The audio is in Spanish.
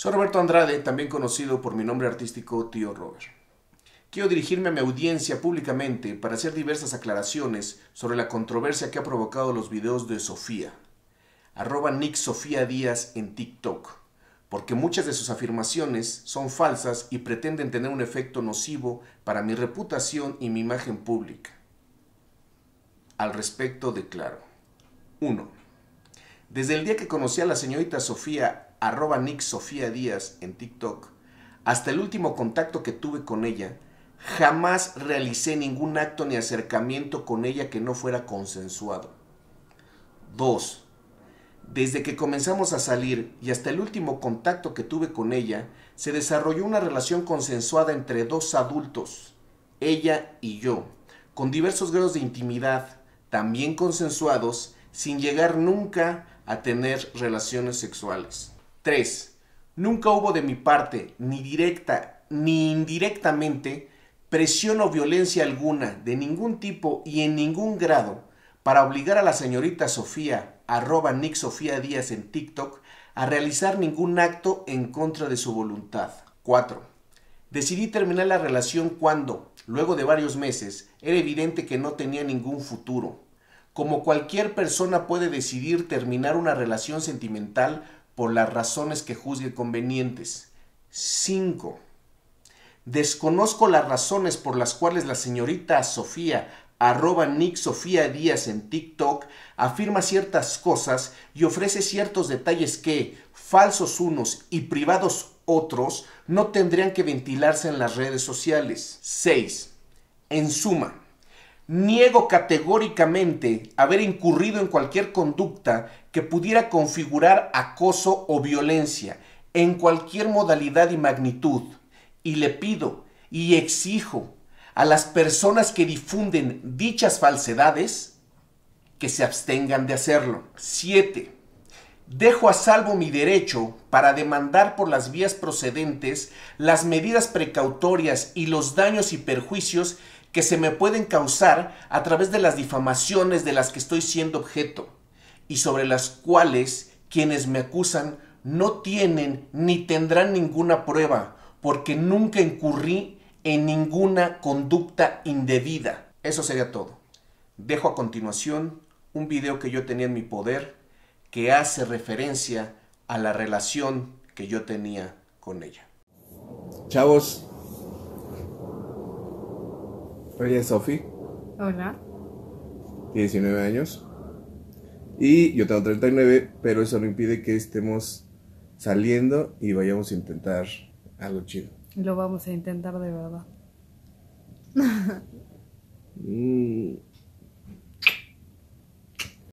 Soy Roberto Andrade, también conocido por mi nombre artístico Tío Robert. Quiero dirigirme a mi audiencia públicamente para hacer diversas aclaraciones sobre la controversia que ha provocado los videos de Sofía, arroba Nick Sofía Díaz en TikTok, porque muchas de sus afirmaciones son falsas y pretenden tener un efecto nocivo para mi reputación y mi imagen pública. Al respecto declaro. 1. Desde el día que conocí a la señorita Sofía arroba Nick Sofía Díaz en TikTok, hasta el último contacto que tuve con ella, jamás realicé ningún acto ni acercamiento con ella que no fuera consensuado. 2. Desde que comenzamos a salir y hasta el último contacto que tuve con ella, se desarrolló una relación consensuada entre dos adultos, ella y yo, con diversos grados de intimidad, también consensuados, sin llegar nunca a tener relaciones sexuales. 3. Nunca hubo de mi parte, ni directa ni indirectamente, presión o violencia alguna, de ningún tipo y en ningún grado, para obligar a la señorita Sofía, arroba Nick Sofía Díaz en TikTok, a realizar ningún acto en contra de su voluntad. 4. Decidí terminar la relación cuando, luego de varios meses, era evidente que no tenía ningún futuro. Como cualquier persona puede decidir terminar una relación sentimental por las razones que juzgue convenientes. 5. Desconozco las razones por las cuales la señorita Sofía, arroba Nick Sofía Díaz en TikTok, afirma ciertas cosas y ofrece ciertos detalles que, falsos unos y privados otros, no tendrían que ventilarse en las redes sociales. 6. En suma, niego categóricamente haber incurrido en cualquier conducta pudiera configurar acoso o violencia en cualquier modalidad y magnitud. Y le pido y exijo a las personas que difunden dichas falsedades que se abstengan de hacerlo. 7. Dejo a salvo mi derecho para demandar por las vías procedentes las medidas precautorias y los daños y perjuicios que se me pueden causar a través de las difamaciones de las que estoy siendo objeto y sobre las cuales quienes me acusan no tienen ni tendrán ninguna prueba, porque nunca incurrí en ninguna conducta indebida. Eso sería todo. Dejo a continuación un video que yo tenía en mi poder que hace referencia a la relación que yo tenía con ella. Chavos. Oye, Sofi. Hola. 19 años. Y yo tengo 39, pero eso no impide que estemos saliendo y vayamos a intentar algo chido. Lo vamos a intentar de verdad. Mm.